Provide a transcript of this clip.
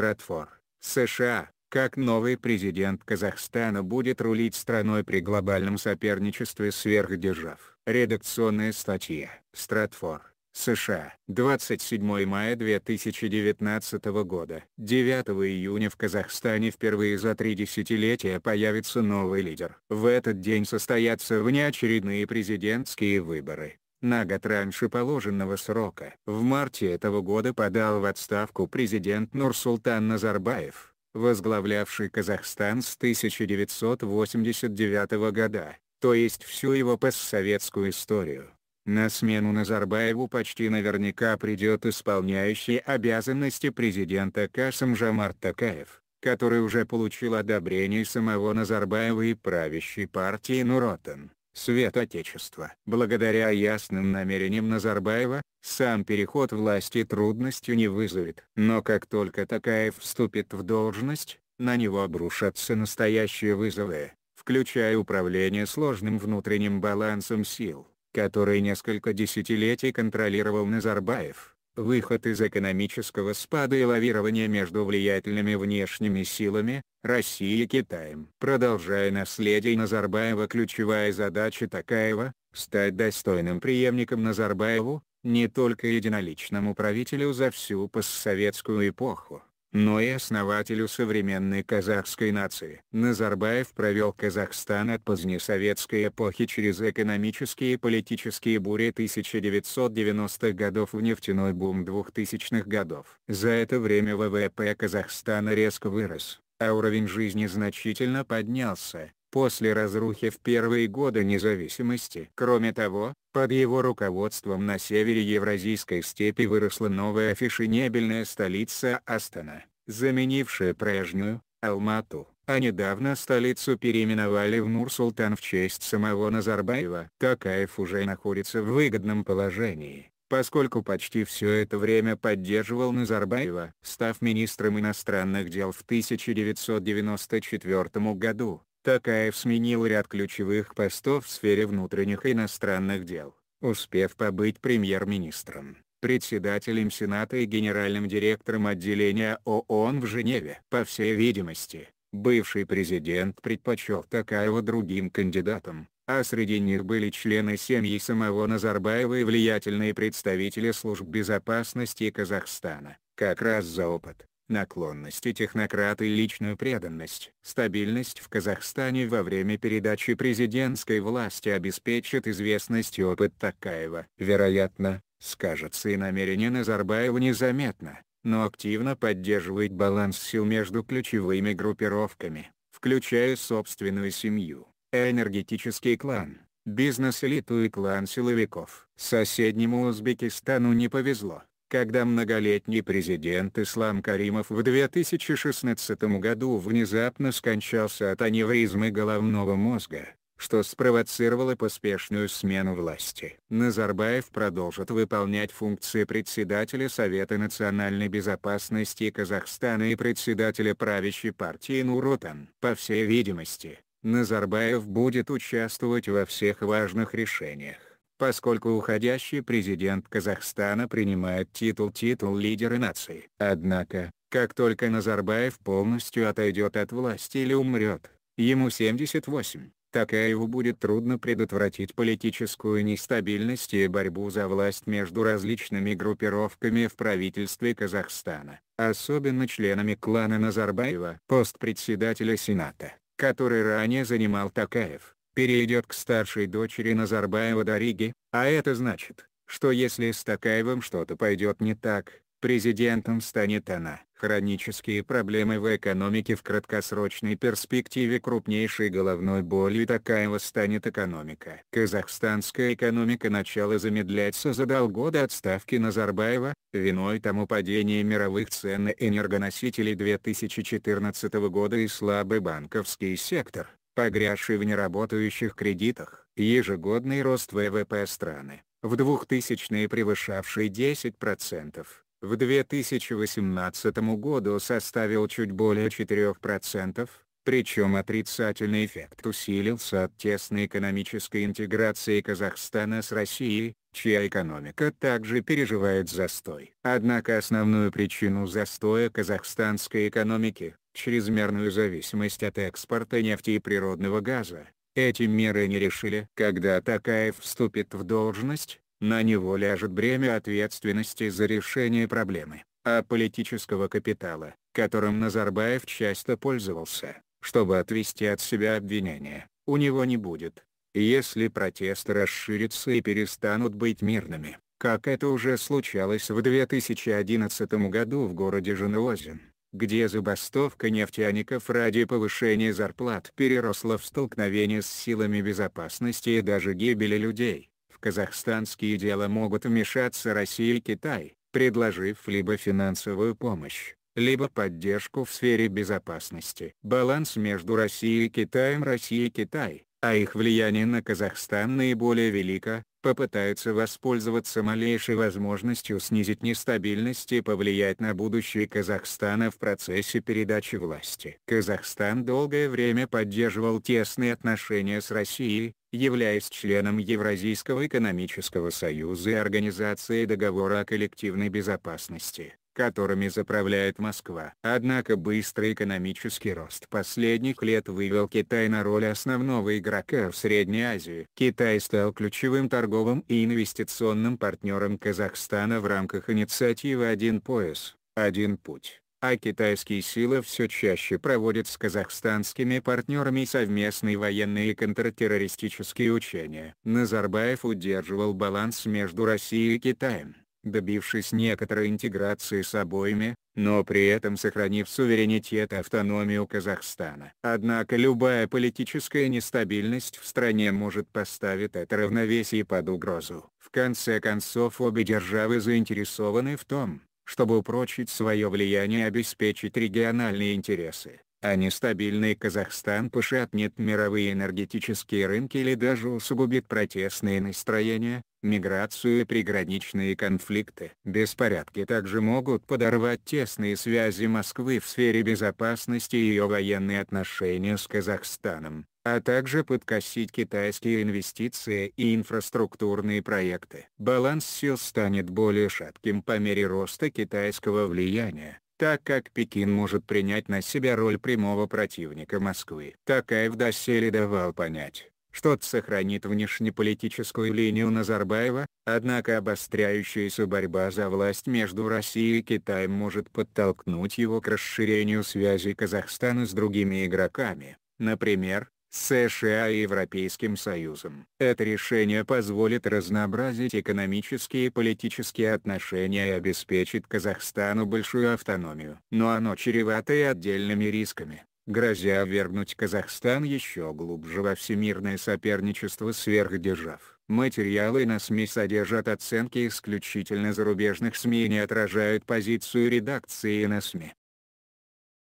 Стратфор, США, как новый президент Казахстана будет рулить страной при глобальном соперничестве сверхдержав. Редакционная статья. Стратфор. США. 27 мая 2019 года. 9 июня в Казахстане впервые за три десятилетия появится новый лидер. В этот день состоятся внеочередные президентские выборы на год раньше положенного срока. В марте этого года подал в отставку президент Нурсултан Назарбаев, возглавлявший Казахстан с 1989 года, то есть всю его постсоветскую историю. На смену Назарбаеву почти наверняка придет исполняющий обязанности президента Касым Жамар Такаев, который уже получил одобрение самого Назарбаева и правящей партии Нуротан. Свет Отечества. Благодаря ясным намерениям Назарбаева, сам переход власти трудностью не вызовет. Но как только Такаев вступит в должность, на него обрушатся настоящие вызовы, включая управление сложным внутренним балансом сил, который несколько десятилетий контролировал Назарбаев. Выход из экономического спада и лавирования между влиятельными внешними силами, Россией и Китаем. Продолжая наследие Назарбаева ключевая задача Такаева – стать достойным преемником Назарбаеву, не только единоличному правителю за всю постсоветскую эпоху но и основателю современной казахской нации. Назарбаев провел Казахстан от позднесоветской эпохи через экономические и политические бури 1990-х годов в нефтяной бум 2000-х годов. За это время ВВП Казахстана резко вырос, а уровень жизни значительно поднялся после разрухи в первые годы независимости. Кроме того, под его руководством на севере Евразийской степи выросла новая фешенебельная столица Астана, заменившая прежнюю, Алмату. А недавно столицу переименовали в Нур-Султан в честь самого Назарбаева. Такаев уже находится в выгодном положении, поскольку почти все это время поддерживал Назарбаева. Став министром иностранных дел в 1994 году, Такаев сменил ряд ключевых постов в сфере внутренних и иностранных дел, успев побыть премьер-министром, председателем Сената и генеральным директором отделения ООН в Женеве. По всей видимости, бывший президент предпочел Такаева другим кандидатам, а среди них были члены семьи самого Назарбаева и влиятельные представители служб безопасности Казахстана. Как раз за опыт, наклонности технократы и личную преданность. Стабильность в Казахстане во время передачи президентской власти обеспечит известность и опыт Такаева. Вероятно, скажется и намерение Назарбаева незаметно, но активно поддерживает баланс сил между ключевыми группировками, включая собственную семью, энергетический клан, бизнес-элиту и клан силовиков. Соседнему Узбекистану не повезло когда многолетний президент Ислам Каримов в 2016 году внезапно скончался от аневризмы головного мозга, что спровоцировало поспешную смену власти. Назарбаев продолжит выполнять функции председателя Совета национальной безопасности Казахстана и председателя правящей партии Нуротан. По всей видимости, Назарбаев будет участвовать во всех важных решениях поскольку уходящий президент Казахстана принимает титул-титул лидера нации. Однако, как только Назарбаев полностью отойдет от власти или умрет, ему 78, такая его будет трудно предотвратить политическую нестабильность и борьбу за власть между различными группировками в правительстве Казахстана, особенно членами клана Назарбаева. Пост председателя Сената, который ранее занимал Такаев, перейдет к старшей дочери Назарбаева Дариге, а это значит, что если с Такаевым что-то пойдет не так, президентом станет она. Хронические проблемы в экономике в краткосрочной перспективе крупнейшей головной болью Такаева станет экономика. Казахстанская экономика начала замедляться за полгода отставки Назарбаева, виной тому падение мировых цен на энергоносителей 2014 года и слабый банковский сектор погрязший в неработающих кредитах. Ежегодный рост ВВП страны, в 2000-е превышавший 10%, в 2018 году составил чуть более 4%, причем отрицательный эффект усилился от тесной экономической интеграции Казахстана с Россией, чья экономика также переживает застой. Однако основную причину застоя казахстанской экономики, чрезмерную зависимость от экспорта нефти и природного газа. Эти меры не решили. Когда Такаев вступит в должность, на него ляжет бремя ответственности за решение проблемы, а политического капитала, которым Назарбаев часто пользовался, чтобы отвести от себя обвинения, у него не будет. Если протесты расширятся и перестанут быть мирными, как это уже случалось в 2011 году в городе Женозин, где забастовка нефтяников ради повышения зарплат переросла в столкновение с силами безопасности и даже гибели людей, в казахстанские дела могут вмешаться Россия и Китай, предложив либо финансовую помощь, либо поддержку в сфере безопасности. Баланс между Россией и Китаем Россия и Китай а их влияние на Казахстан наиболее велико, попытаются воспользоваться малейшей возможностью снизить нестабильность и повлиять на будущее Казахстана в процессе передачи власти. Казахстан долгое время поддерживал тесные отношения с Россией, являясь членом Евразийского экономического союза и Организации договора о коллективной безопасности которыми заправляет Москва. Однако быстрый экономический рост последних лет вывел Китай на роль основного игрока в Средней Азии. Китай стал ключевым торговым и инвестиционным партнером Казахстана в рамках инициативы «Один пояс, один путь» а китайские силы все чаще проводят с казахстанскими партнерами совместные военные и контртеррористические учения. Назарбаев удерживал баланс между Россией и Китаем, добившись некоторой интеграции с обоими, но при этом сохранив суверенитет и автономию Казахстана. Однако любая политическая нестабильность в стране может поставить это равновесие под угрозу. В конце концов обе державы заинтересованы в том, чтобы упрочить свое влияние и обеспечить региональные интересы а нестабильный Казахстан пошатнет мировые энергетические рынки или даже усугубит протестные настроения, миграцию и приграничные конфликты. Беспорядки также могут подорвать тесные связи Москвы в сфере безопасности и ее военные отношения с Казахстаном, а также подкосить китайские инвестиции и инфраструктурные проекты. Баланс сил станет более шатким по мере роста китайского влияния так как Пекин может принять на себя роль прямого противника Москвы. Такаев доселе давал понять, что сохранит внешнеполитическую линию Назарбаева, однако обостряющаяся борьба за власть между Россией и Китаем может подтолкнуть его к расширению связи Казахстана с другими игроками, например, США и Европейским Союзом. Это решение позволит разнообразить экономические и политические отношения и обеспечит Казахстану большую автономию. Но оно чревато и отдельными рисками грозя ввергнуть Казахстан еще глубже во всемирное соперничество сверхдержав. Материалы на СМИ содержат оценки исключительно зарубежных СМИ и не отражают позицию редакции на СМИ.